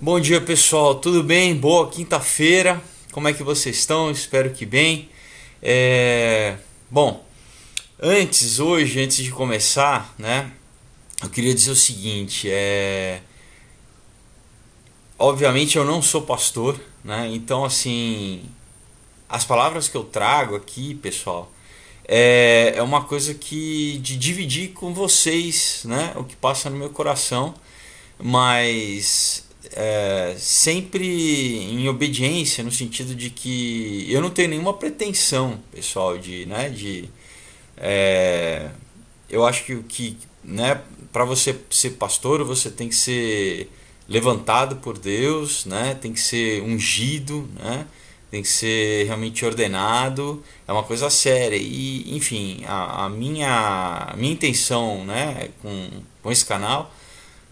Bom dia pessoal, tudo bem? Boa quinta-feira, como é que vocês estão? Espero que bem. É... Bom, antes, hoje, antes de começar, né, eu queria dizer o seguinte: é... obviamente eu não sou pastor, né, então assim, as palavras que eu trago aqui, pessoal, é, é uma coisa que de dividir com vocês né, o que passa no meu coração, mas é, sempre em obediência, no sentido de que eu não tenho nenhuma pretensão, pessoal, de. Né, de é, eu acho que, que né, para você ser pastor, você tem que ser levantado por Deus, né, tem que ser ungido, né, tem que ser realmente ordenado, é uma coisa séria. E, enfim, a, a minha, a minha intenção né, com, com esse canal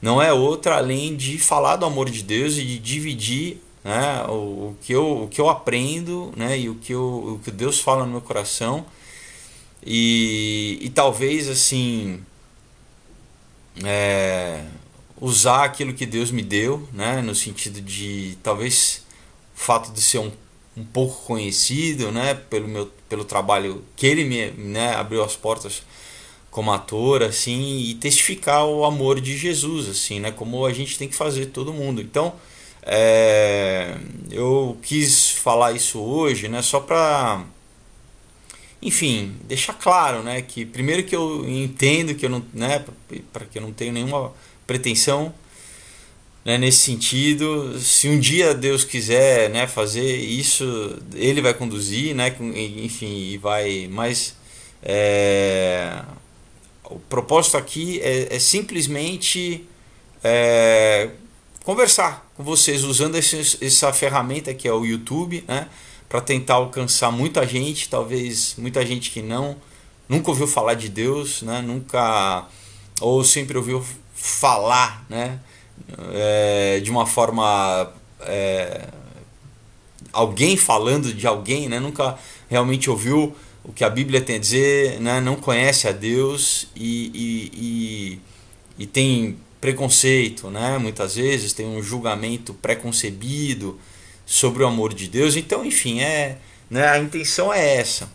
não é outra além de falar do amor de Deus e de dividir né, o, o, que eu, o que eu aprendo né, e o que, eu, o que Deus fala no meu coração. E, e talvez assim é, usar aquilo que Deus me deu, né, no sentido de talvez o fato de ser um, um pouco conhecido né, pelo, meu, pelo trabalho que ele me né, abriu as portas como ator assim e testificar o amor de Jesus assim né como a gente tem que fazer todo mundo então é, eu quis falar isso hoje né só para enfim deixar claro né que primeiro que eu entendo que eu não né para que eu não tenho nenhuma pretensão né, nesse sentido se um dia Deus quiser né fazer isso ele vai conduzir né enfim e vai mas é, o propósito aqui é, é simplesmente é, conversar com vocês usando esse, essa ferramenta que é o YouTube, né? Para tentar alcançar muita gente, talvez muita gente que não nunca ouviu falar de Deus, né? Nunca ou sempre ouviu falar, né? É, de uma forma é, alguém falando de alguém, né? Nunca realmente ouviu o que a Bíblia tem a dizer, né? não conhece a Deus e, e, e, e tem preconceito, né? muitas vezes tem um julgamento preconcebido sobre o amor de Deus. Então, enfim, é, né? a intenção é essa.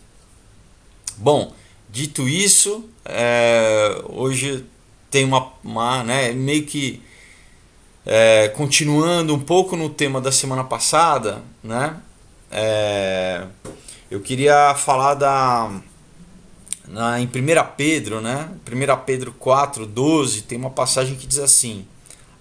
Bom, dito isso, é, hoje tem uma, uma né, meio que é, continuando um pouco no tema da semana passada, né? É, eu queria falar da na, em 1 Pedro, né? 1 Pedro 4, 12, tem uma passagem que diz assim: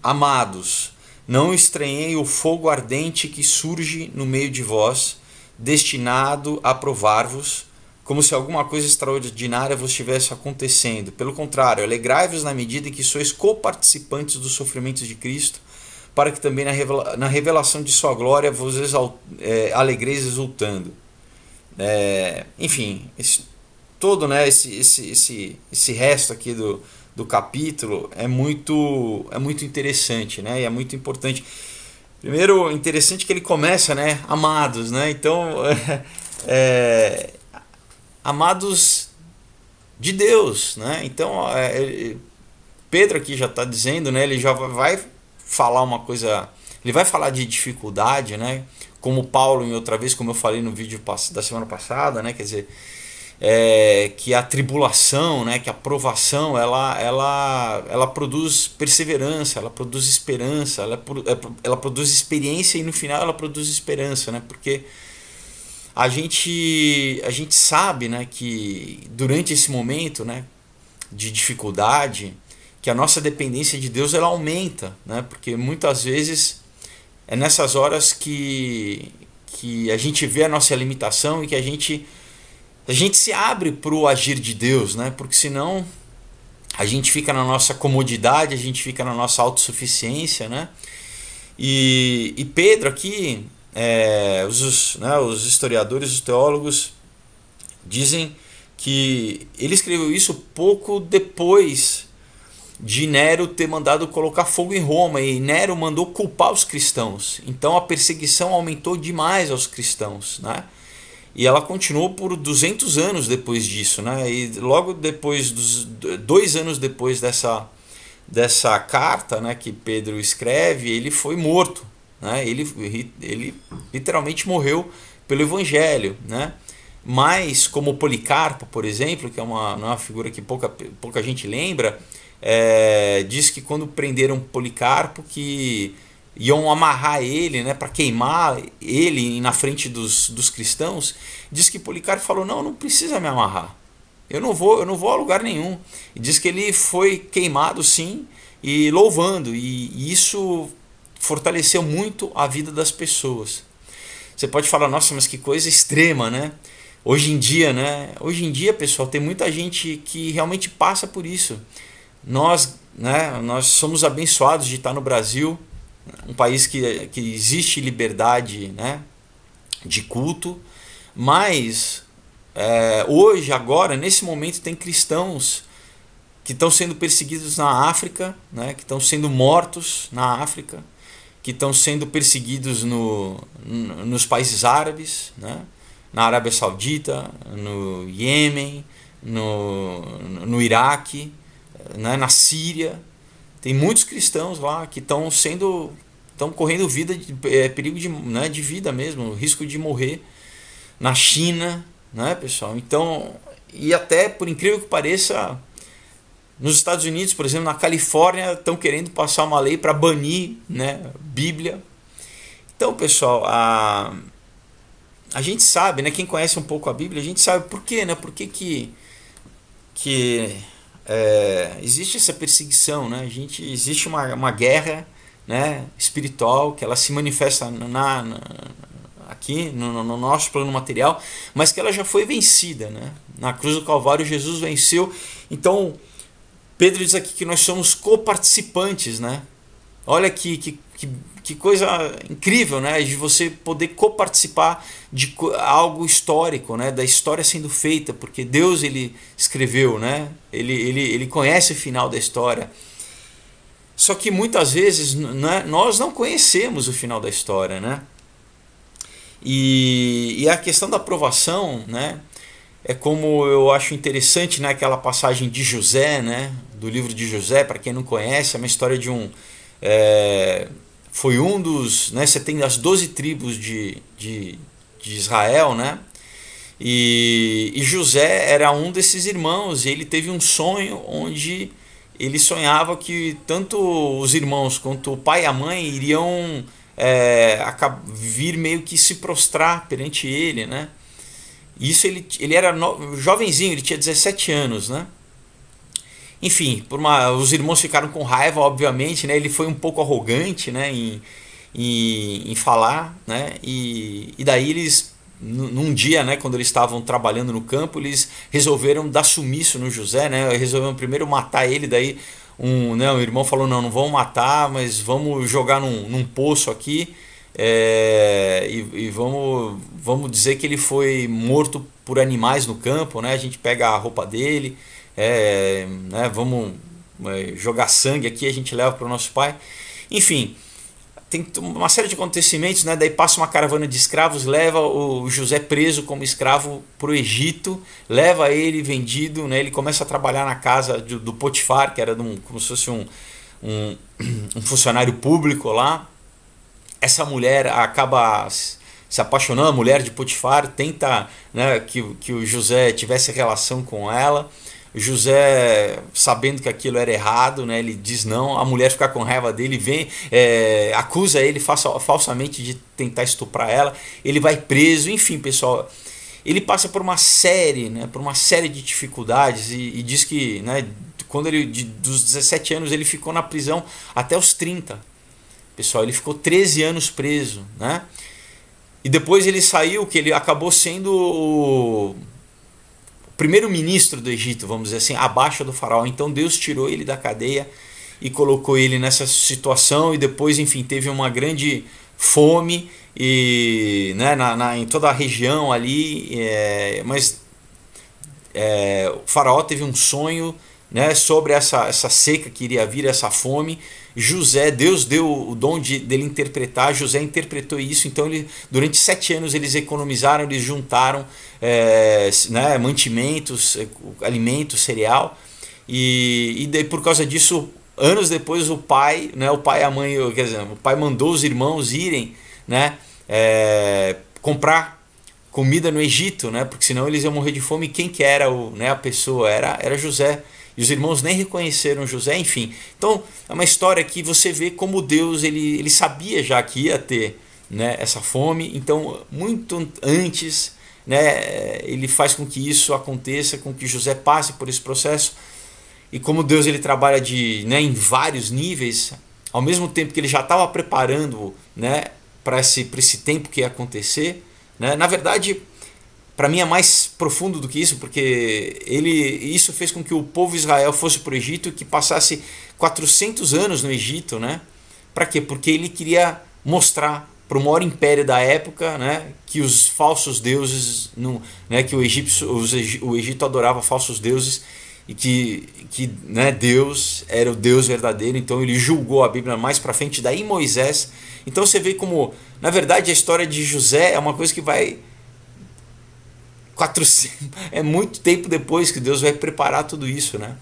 Amados, não estranhei o fogo ardente que surge no meio de vós, destinado a provar-vos, como se alguma coisa extraordinária vos estivesse acontecendo. Pelo contrário, alegrai-vos na medida em que sois coparticipantes dos sofrimentos de Cristo, para que também na revelação de sua glória vos exalt... é, eh, alegreis exultando. É, enfim, esse, todo né, esse, esse, esse, esse resto aqui do, do capítulo é muito, é muito interessante né, e é muito importante. Primeiro, interessante que ele começa, né? Amados, né? Então, é, amados de Deus, né? Então, é, é, Pedro aqui já está dizendo, né? Ele já vai falar uma coisa, ele vai falar de dificuldade, né? como Paulo em outra vez, como eu falei no vídeo da semana passada, né? Quer dizer, é, que a tribulação, né? Que a provação, ela, ela, ela produz perseverança, ela produz esperança, ela, é é ela produz experiência e no final ela produz esperança, né? Porque a gente, a gente sabe, né? Que durante esse momento, né? De dificuldade, que a nossa dependência de Deus ela aumenta, né? Porque muitas vezes é nessas horas que, que a gente vê a nossa limitação e que a gente, a gente se abre para o agir de Deus, né? Porque senão a gente fica na nossa comodidade, a gente fica na nossa autossuficiência, né? E, e Pedro aqui, é, os, né, os historiadores, os teólogos dizem que ele escreveu isso pouco depois de Nero ter mandado colocar fogo em Roma e Nero mandou culpar os cristãos. Então a perseguição aumentou demais aos cristãos, né? E ela continuou por 200 anos depois disso, né? E logo depois dos dois anos depois dessa dessa carta, né, que Pedro escreve, ele foi morto, né? Ele ele literalmente morreu pelo evangelho, né? Mas como Policarpo, por exemplo, que é uma, é uma figura que pouca pouca gente lembra, é, diz que quando prenderam Policarpo que iam amarrar ele, né, para queimar ele na frente dos, dos cristãos, diz que Policarpo falou: "Não, não precisa me amarrar. Eu não vou, eu não vou a lugar nenhum". E diz que ele foi queimado sim e louvando, e, e isso fortaleceu muito a vida das pessoas. Você pode falar: "Nossa, mas que coisa extrema, né?" Hoje em dia, né? Hoje em dia, pessoal, tem muita gente que realmente passa por isso nós, né, nós somos abençoados de estar no Brasil, um país que, que existe liberdade né, de culto, mas é, hoje, agora, nesse momento, tem cristãos que estão sendo perseguidos na África, né, que estão sendo mortos na África, que estão sendo perseguidos no, no, nos países árabes, né, na Arábia Saudita, no Iêmen, no, no Iraque né, na Síria. Tem muitos cristãos lá que estão sendo. estão correndo vida, é, perigo de, né, de vida mesmo, risco de morrer na China, né, pessoal? Então, e até por incrível que pareça, nos Estados Unidos, por exemplo, na Califórnia, estão querendo passar uma lei para banir, né, Bíblia. Então, pessoal, a a gente sabe, né, quem conhece um pouco a Bíblia, a gente sabe por quê, né? Por que que, que é, existe essa perseguição, né? A gente existe uma, uma guerra, né? Espiritual que ela se manifesta na, na aqui no, no, nosso plano material, mas que ela já foi vencida, né? Na cruz do Calvário Jesus venceu. Então Pedro diz aqui que nós somos coparticipantes, né? Olha que, que que, que coisa incrível, né? De você poder coparticipar de algo histórico, né? Da história sendo feita, porque Deus ele escreveu, né? Ele, ele, ele conhece o final da história. Só que muitas vezes né, nós não conhecemos o final da história, né? E, e a questão da aprovação, né? É como eu acho interessante né, aquela passagem de José, né? Do livro de José, para quem não conhece, é uma história de um... É, foi um dos. Né, você tem as 12 tribos de, de, de Israel, né? E, e, José era um desses irmãos e ele teve um sonho onde ele sonhava que tanto os irmãos quanto o pai e a mãe iriam é, vir meio que se prostrar perante ele, né? Isso ele, ele era no, jovenzinho, ele tinha 17 anos, né? Enfim, por uma, os irmãos ficaram com raiva, obviamente, né? Ele foi um pouco arrogante, né? Em, em, em falar, né? E, e daí eles num dia, né, quando eles estavam trabalhando no campo, eles resolveram dar sumiço no José, né? Resolveram primeiro matar ele, daí um, né, o irmão falou: "Não, não vamos matar, mas vamos jogar num, num poço aqui". É, e, e, vamos, vamos dizer que ele foi morto por animais no campo, né? A gente pega a roupa dele é, né, vamos é, jogar sangue aqui, a gente leva para o nosso pai. Enfim, tem uma série de acontecimentos, né? Daí passa uma caravana de escravos, leva o José preso como escravo para o Egito, leva ele vendido, né? Ele começa a trabalhar na casa do, do Potifar, que era um, como se fosse um, um, um, funcionário público lá. Essa mulher acaba se apaixonando, a mulher de Potifar, tenta né, que, que o José tivesse relação com ela. José, sabendo que aquilo era errado, né, ele diz não, a mulher fica com raiva dele, vem, é, acusa ele falsamente de tentar estuprar ela, ele vai preso, enfim, pessoal. Ele passa por uma série, né, por uma série de dificuldades e, e diz que né, quando ele, de, dos 17 anos, ele ficou na prisão até os 30. Pessoal, ele ficou 13 anos preso, né? E depois ele saiu, que ele acabou sendo primeiro-ministro do Egito, vamos dizer assim, abaixo do faraó. Então Deus tirou ele da cadeia e colocou ele nessa situação e depois, enfim, teve uma grande fome e né, na, na, em toda a região ali, é, mas é, o faraó teve um sonho né, sobre essa, essa seca que iria vir, essa fome, José, Deus deu o dom de, dele interpretar, José interpretou isso, então ele, durante sete anos eles economizaram, eles juntaram é, né, mantimentos, é, alimento, cereal, e, e daí, por causa disso, anos depois o pai, né, o pai e a mãe, quer dizer, o pai mandou os irmãos irem né, é, comprar comida no Egito, né, porque senão eles iam morrer de fome, e quem que era o, né, a pessoa? Era, era José, e os irmãos nem reconheceram José, enfim. Então, é uma história que você vê como Deus, ele, ele sabia já que ia ter né, essa fome, então, muito antes, né, eh, ele faz com que isso aconteça, com que José passe por esse processo, e como Deus ele trabalha de, né, em vários níveis, ao mesmo tempo que ele já estava preparando né, para esse, esse tempo que ia acontecer, né, na verdade para mim é mais profundo do que isso, porque ele isso fez com que o povo de Israel fosse para o Egito, que passasse 400 anos no Egito, né? Para quê? Porque ele queria mostrar para o maior império da época, né, que os falsos deuses, não, né, que o egípcio, os, o Egito adorava falsos deuses e que, que né, Deus era o Deus verdadeiro. Então ele julgou a Bíblia mais para frente, daí Moisés. Então você vê como, na verdade, a história de José é uma coisa que vai 400, é muito tempo depois que Deus vai preparar tudo isso, né?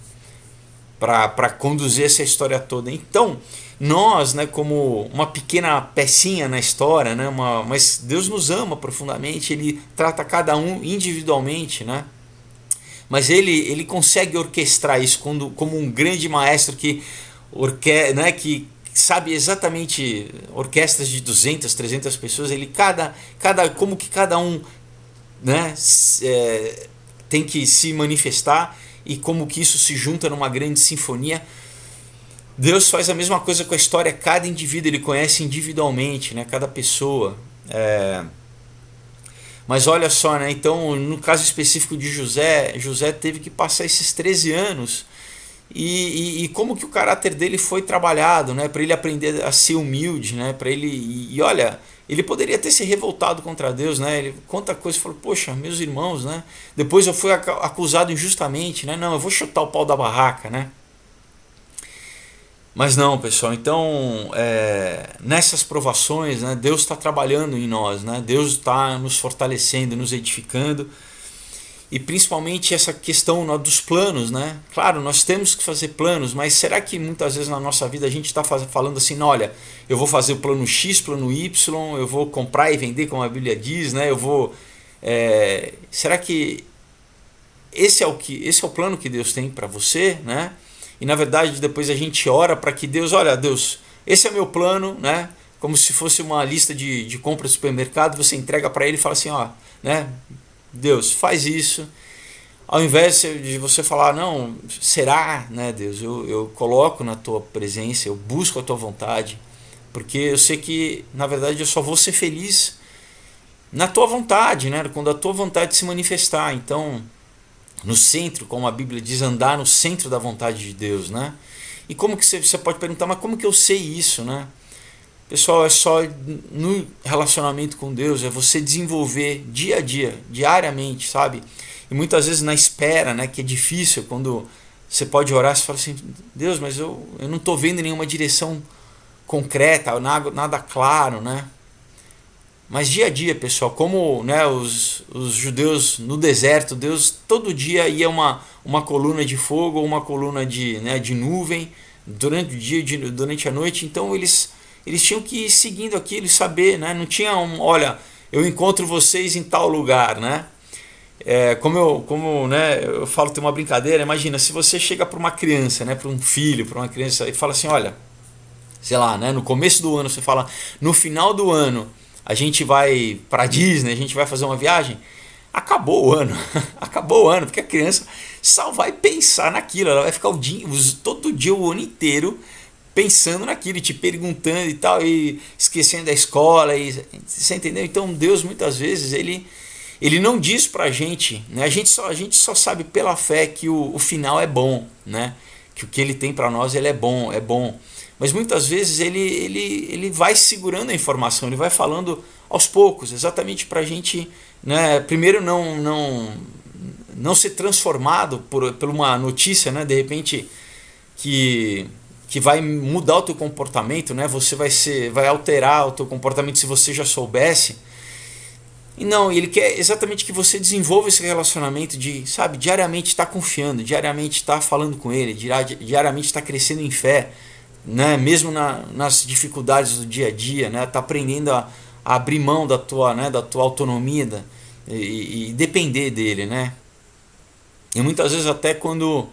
Para conduzir essa história toda. Então, nós, né, como uma pequena pecinha na história, né, uma, mas Deus nos ama profundamente, Ele trata cada um individualmente, né? Mas ele, ele consegue orquestrar isso quando, como um grande maestro que, orque, né, que sabe exatamente orquestras de 200, 300 pessoas, ele cada cada como que cada um né, é, tem que se manifestar e como que isso se junta numa grande sinfonia. Deus faz a mesma coisa com a história, cada indivíduo ele conhece individualmente, né, cada pessoa. É, mas olha só, né? Então, no caso específico de José, José teve que passar esses 13 anos e, e, e, como que o caráter dele foi trabalhado, né? Para ele aprender a ser humilde, né? Para ele e, e, olha, ele poderia ter se revoltado contra Deus, né? Ele conta coisa, falou, poxa, meus irmãos, né? Depois eu fui acusado injustamente, né? Não, eu vou chutar o pau da barraca, né? Mas não, pessoal. Então, é, nessas provações, né? Deus está trabalhando em nós, né? Deus está nos fortalecendo, nos edificando e principalmente essa questão né, dos planos, né? Claro, nós temos que fazer planos, mas será que muitas vezes na nossa vida a gente está falando assim, olha, eu vou fazer o plano X, plano Y, eu vou comprar e vender como a Bíblia diz, né? Eu vou, é... será que esse é o que, esse é o plano que Deus tem para você, né? E na verdade depois a gente ora para que Deus, olha, Deus, esse é meu plano, né? Como se fosse uma lista de, de compras do supermercado, você entrega para ele e fala assim, ó, né? Deus, faz isso. Ao invés de você falar, não, será, né, Deus? Eu, eu coloco na tua presença, eu busco a tua vontade, porque eu sei que, na verdade, eu só vou ser feliz na tua vontade, né? Quando a tua vontade se manifestar. Então, no centro, como a Bíblia diz, andar no centro da vontade de Deus, né? E como que você, você pode perguntar, mas como que eu sei isso, né? Pessoal, é só no relacionamento com Deus, é você desenvolver dia a dia, diariamente, sabe? E muitas vezes na espera, né, que é difícil, quando você pode orar, você fala assim, Deus, mas eu, eu não estou vendo nenhuma direção concreta, nada, nada claro, né? Mas dia a dia, pessoal, como né, os, os judeus no deserto, Deus todo dia ia uma, uma coluna de fogo ou uma coluna de, né, de nuvem durante o dia, de, durante a noite. Então eles eles tinham que ir seguindo aquilo e saber, né? Não tinha um, olha, eu encontro vocês em tal lugar, né? É, como eu, como, né, eu falo, tem uma brincadeira, imagina, se você chega para uma criança, né, para um filho, para uma criança e fala assim, olha, sei lá, né, no começo do ano você fala, no final do ano a gente vai para Disney, a gente vai fazer uma viagem, acabou o ano, acabou o ano, porque a criança só vai pensar naquilo, ela vai ficar o dia, todo dia, o ano inteiro pensando naquilo, te perguntando e tal, e esquecendo da escola, e, você entendeu? Então Deus muitas vezes ele ele não diz para a gente, né? A gente só a gente só sabe pela fé que o, o final é bom, né? Que o que ele tem para nós ele é bom, é bom. Mas muitas vezes ele ele ele vai segurando a informação, ele vai falando aos poucos, exatamente para a gente, né? Primeiro não não não ser transformado por, por uma notícia, né? De repente que que vai mudar o teu comportamento, né? Você vai ser, vai alterar o teu comportamento se você já soubesse. E não, ele quer exatamente que você desenvolva esse relacionamento de, sabe, diariamente estar tá confiando, diariamente estar tá falando com ele, diariamente estar tá crescendo em fé, né? Mesmo na, nas dificuldades do dia a dia, né? Tá aprendendo a, a abrir mão da tua, né? Da tua autonomia da, e, e depender dele, né? E muitas vezes até quando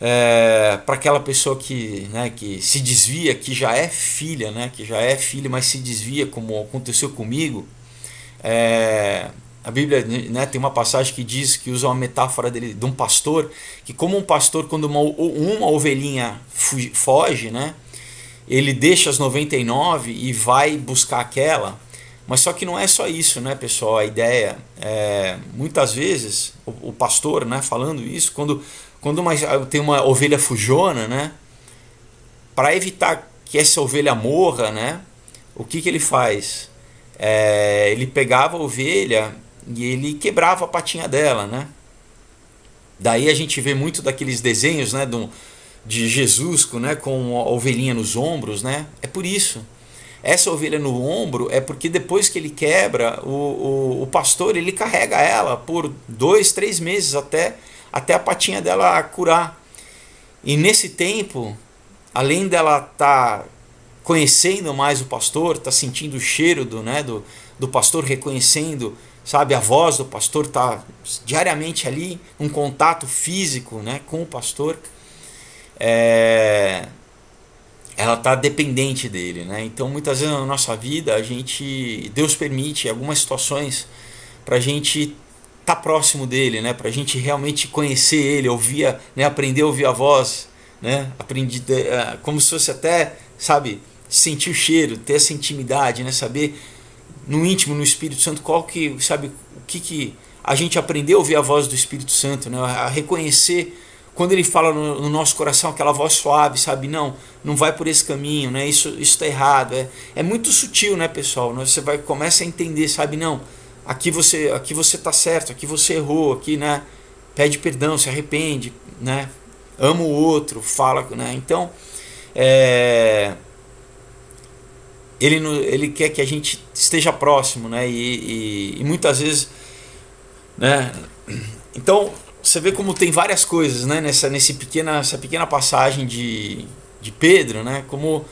é, para aquela pessoa que, né, que se desvia, que já é filha, né, que já é filha, mas se desvia, como aconteceu comigo, é, a Bíblia né, tem uma passagem que diz que usa uma metáfora dele, de um pastor, que como um pastor, quando uma, uma ovelhinha foge, né, ele deixa as 99 e vai buscar aquela. Mas só que não é só isso, né, pessoal? A ideia é muitas vezes o, o pastor, né, falando isso, quando quando uma, tem uma ovelha fujona, né? Para evitar que essa ovelha morra, né? O que, que ele faz? É, ele pegava a ovelha e ele quebrava a patinha dela, né? Daí a gente vê muito daqueles desenhos, né? Do, de Jesus né, com a ovelhinha nos ombros, né? É por isso. Essa ovelha no ombro é porque depois que ele quebra, o, o, o pastor ele carrega ela por dois, três meses até até a patinha dela curar. E nesse tempo, além dela estar tá conhecendo mais o pastor, tá sentindo o cheiro do, né, do, do pastor, reconhecendo, sabe, a voz do pastor, tá diariamente ali, um contato físico, né, com o pastor. É... ela tá dependente dele, né? Então muitas vezes na nossa vida a gente, Deus permite algumas situações para a gente tá próximo dele, né? Para a gente realmente conhecer ele, ouvir, a, né? Aprender a ouvir a voz, né? Aprendi, é, é, como se fosse até, sabe, sentir o cheiro, ter essa intimidade, né? Saber no íntimo, no Espírito Santo, qual que, sabe, o que que a gente aprendeu a ouvir a voz do Espírito Santo, né? A reconhecer quando ele fala no, no, nosso coração aquela voz suave, sabe? Não, não vai por esse caminho, né? Isso está errado. É, é muito sutil, né, pessoal? Né? Você vai começa a entender, sabe? Não, aqui você aqui você está certo, aqui você errou, aqui, né? Pede perdão, se arrepende, né? Ama o outro, fala, né? Então, é, ele, ele quer que a gente esteja próximo, né? E, e, e muitas vezes, né? Então, você vê como tem várias coisas, né? Nessa, nesse pequena, essa pequena passagem de, de Pedro, né? Como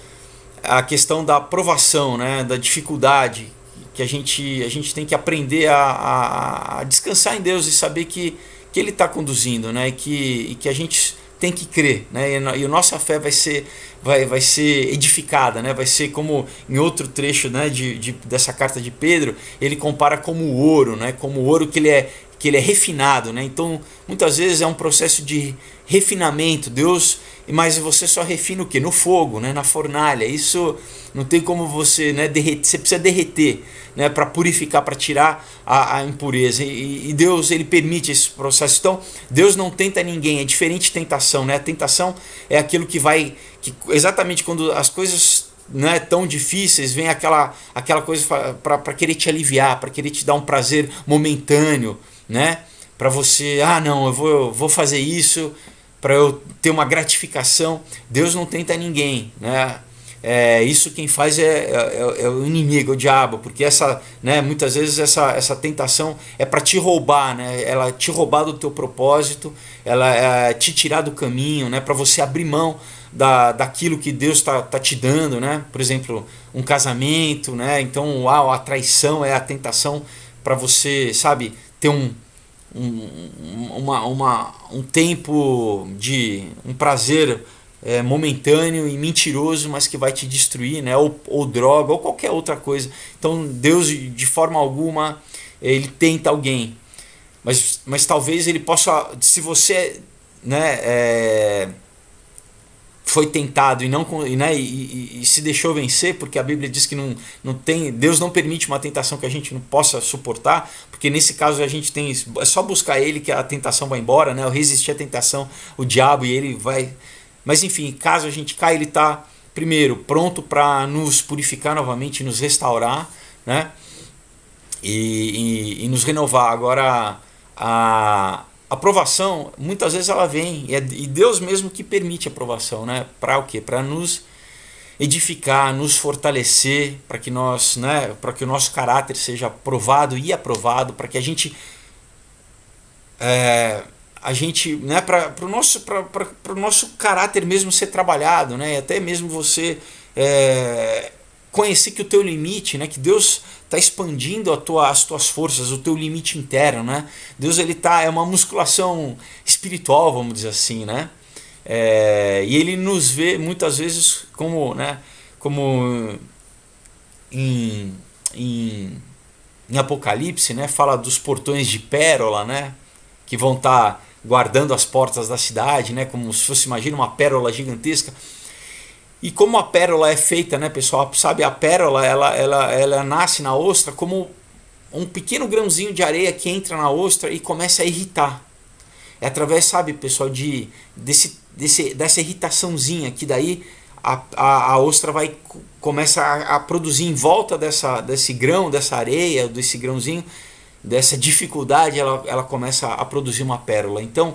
a questão da aprovação, né? Da dificuldade que a gente, a gente tem que aprender a, a, a descansar em Deus e saber que, que Ele está conduzindo, né? E que, e que a gente tem que crer, né? E, e a nossa fé vai ser, vai, vai ser edificada, né? Vai ser como em outro trecho, né? De, de, dessa carta de Pedro, ele compara como ouro, né? Como ouro que ele é que ele é refinado, né? Então muitas vezes é um processo de refinamento. Deus, mas você só refina o que? No fogo, né? na fornalha. Isso não tem como você né, derreter. Você precisa derreter né, para purificar, para tirar a, a impureza. E, e, Deus ele permite esse processo. Então, Deus não tenta ninguém. É diferente tentação. Né? A tentação é aquilo que vai. Que exatamente quando as coisas é tão difíceis, vem aquela, aquela coisa para querer te aliviar, para querer te dar um prazer momentâneo, né? Para você, ah, não, eu vou, eu vou fazer isso para eu ter uma gratificação. Deus não tenta ninguém, né? É, isso quem faz é, é, é, é, o inimigo, é o diabo, porque essa, né, muitas vezes essa, essa tentação é para te roubar, né, ela te roubar do teu propósito, ela é, te tirar do caminho, né, para você abrir mão da, daquilo que Deus está tá te dando, né, por exemplo, um casamento, né, então uau, a traição é a tentação para você, sabe, ter um, um, uma, uma, um tempo de um prazer é, momentâneo e mentiroso, mas que vai te destruir, né? Ou, ou, droga, ou qualquer outra coisa. Então Deus, de forma alguma, ele tenta alguém. Mas, mas talvez ele possa, se você né, é, foi tentado e não né, e, e, e, se deixou vencer, porque a Bíblia diz que não, não tem, Deus não permite uma tentação que a gente não possa suportar, porque nesse caso a gente tem é só buscar ele que a tentação vai embora, né? resistir à tentação, o diabo e ele vai. Mas enfim, caso a gente caia, ele está primeiro pronto para nos purificar novamente, nos restaurar, né? E, e, e nos renovar. Agora a a aprovação, muitas vezes ela vem, e, é, Deus mesmo que permite a aprovação, né? Para o quê? Para nos edificar, nos fortalecer, para que nós, né, para que o nosso caráter seja provado e aprovado, para que a gente é, a gente, né, para o nosso, para pra, nosso caráter mesmo ser trabalhado, né, e até mesmo você é, conhecer que o teu limite, né, que Deus está expandindo tua, as tuas forças, o teu limite interno, né? Deus ele tá é uma musculação espiritual, vamos dizer assim, né? É, e ele nos vê muitas vezes como, né? Como em, em, em Apocalipse, né? Fala dos portões de pérola, né? Que vão estar tá guardando as portas da cidade, né? Como se fosse, imagina, uma pérola gigantesca e como a pérola é feita, né, pessoal? Sabe, a pérola ela, ela, ela nasce na ostra como um pequeno grãozinho de areia que entra na ostra e começa a irritar. É através, sabe, pessoal, de desse, desse dessa irritaçãozinha que daí a, a, a ostra vai começa a, a, produzir em volta dessa, desse grão, dessa areia, desse grãozinho, dessa dificuldade, ela, ela começa a produzir uma pérola. Então,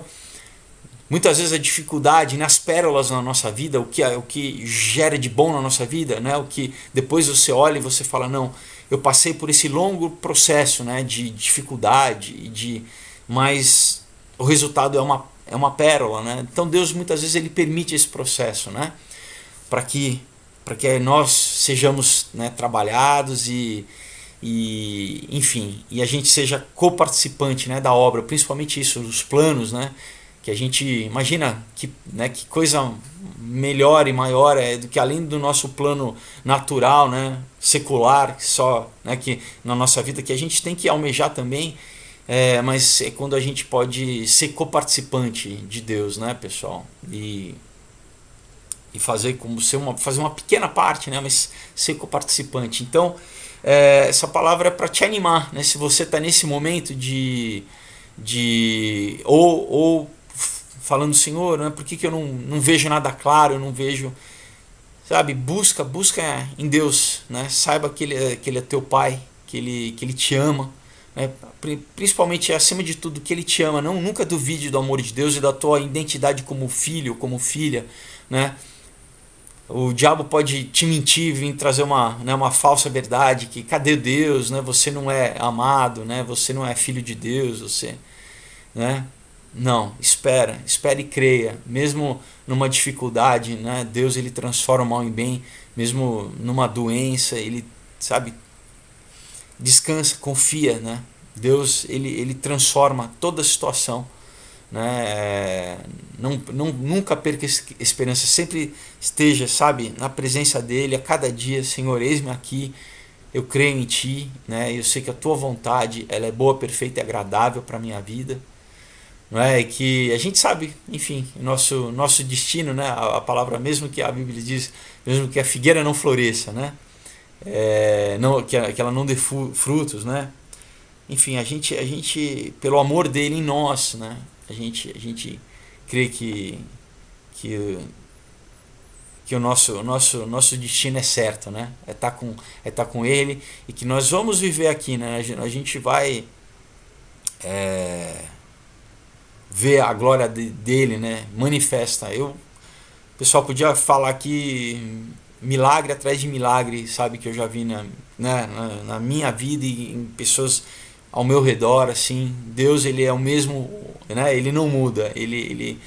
Muitas vezes a dificuldade, né, as pérolas na nossa vida, o que, o que gera de bom na nossa vida, né, o que depois você olha e você fala, não, eu passei por esse longo processo né, de dificuldade, de mas o resultado é uma, é uma pérola. Né? Então Deus muitas vezes ele permite esse processo né, para que, que nós sejamos né, trabalhados e, e enfim, e a gente seja coparticipante né, da obra, principalmente isso, os planos, né? que a gente imagina que, né, que coisa melhor e maior é do que além do nosso plano natural, né, secular, só né, que na nossa vida que a gente tem que almejar também, é, mas é quando a gente pode ser coparticipante de Deus, né, pessoal, e, e fazer como ser uma fazer uma pequena parte, né, mas ser coparticipante. Então é, essa palavra é para te animar, né, se você está nesse momento de de ou, ou falando, Senhor, né, por que, que eu não, não vejo nada claro, eu não vejo. Sabe, busca, busca em Deus, né? Saiba que ele, é, que ele é teu pai, que ele, que ele te ama. Né? Principalmente, é acima de tudo, que ele te ama. Não, nunca duvide do amor de Deus e da tua identidade como filho, como filha, né? O diabo pode te mentir, vir trazer uma, né, uma falsa verdade, que cadê Deus, né? Você não é amado, né? Você não é filho de Deus, você, né? Não, espera, espere e creia. Mesmo numa dificuldade, né? Deus ele transforma o mal em bem, mesmo numa doença, ele sabe descansa, confia, né? Deus ele, ele transforma toda a situação, né? É, não, não, nunca perca esperança, sempre esteja, sabe, na presença dele a cada dia, Senhor, eis-me aqui. Eu creio em ti, né? Eu sei que a tua vontade, ela é boa, perfeita e agradável para minha vida é que a gente sabe, enfim, nosso nosso destino, né? A, a, palavra mesmo que a Bíblia diz, mesmo que a figueira não floresça, né? É, não que, que ela não dê frutos, né? Enfim, a gente a gente pelo amor dele em nós, né? A gente a gente crê que que que o nosso nosso nosso destino é certo, né? É estar tá com é estar tá com ele e que nós vamos viver aqui, né? A gente vai é, ver a glória de, dele, né? Manifesta. Eu, o pessoal podia falar que milagre atrás de milagre, sabe? Que eu já vi na, né? na, na minha vida e em pessoas ao meu redor, assim. Deus, ele é o mesmo, né? Ele não muda. Ele, ele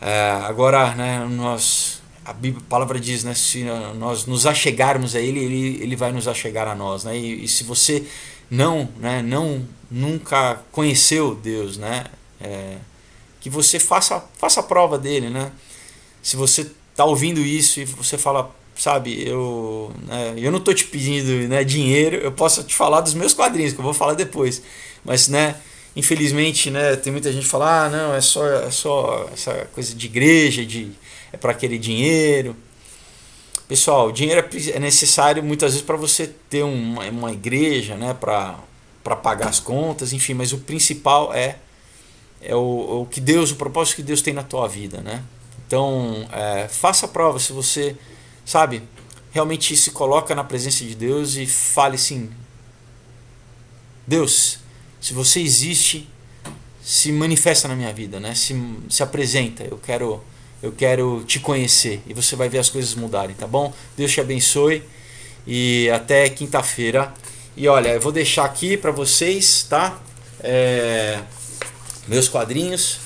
é, agora, né? Nós a Bíblia, a palavra diz, né, se nós nos achegarmos a Ele, Ele, ele vai nos achegar a nós, né? E, e se você não, né, não nunca conheceu Deus, né, é, que você faça, faça a prova dele, né? Se você tá ouvindo isso e você fala, sabe, eu, né, eu não tô te pedindo né, dinheiro, eu posso te falar dos meus quadrinhos, que eu vou falar depois. Mas, né, infelizmente, né, tem muita gente que fala, ah, não, é só, é só essa coisa de igreja, de, é para aquele dinheiro. Pessoal, o dinheiro é, é necessário muitas vezes para você ter uma, uma igreja, né, para pagar as contas, enfim, mas o principal é é o, o que Deus, o propósito que Deus tem na tua vida, né? Então, é, faça a prova se você, sabe, realmente se coloca na presença de Deus e fale assim: Deus, se você existe, se manifesta na minha vida, né? Se, se apresenta. Eu quero eu quero te conhecer e você vai ver as coisas mudarem, tá bom? Deus te abençoe e até quinta-feira. E olha, eu vou deixar aqui para vocês, tá? É meus quadrinhos,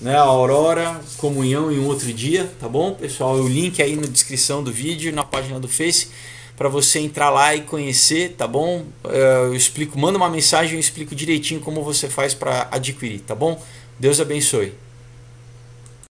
né? A Aurora, Comunhão e um outro dia, tá bom, pessoal? O link aí na descrição do vídeo, na página do Face, para você entrar lá e conhecer, tá bom? Eh, eu explico, manda uma mensagem, eu explico direitinho como você faz para adquirir, tá bom? Deus abençoe.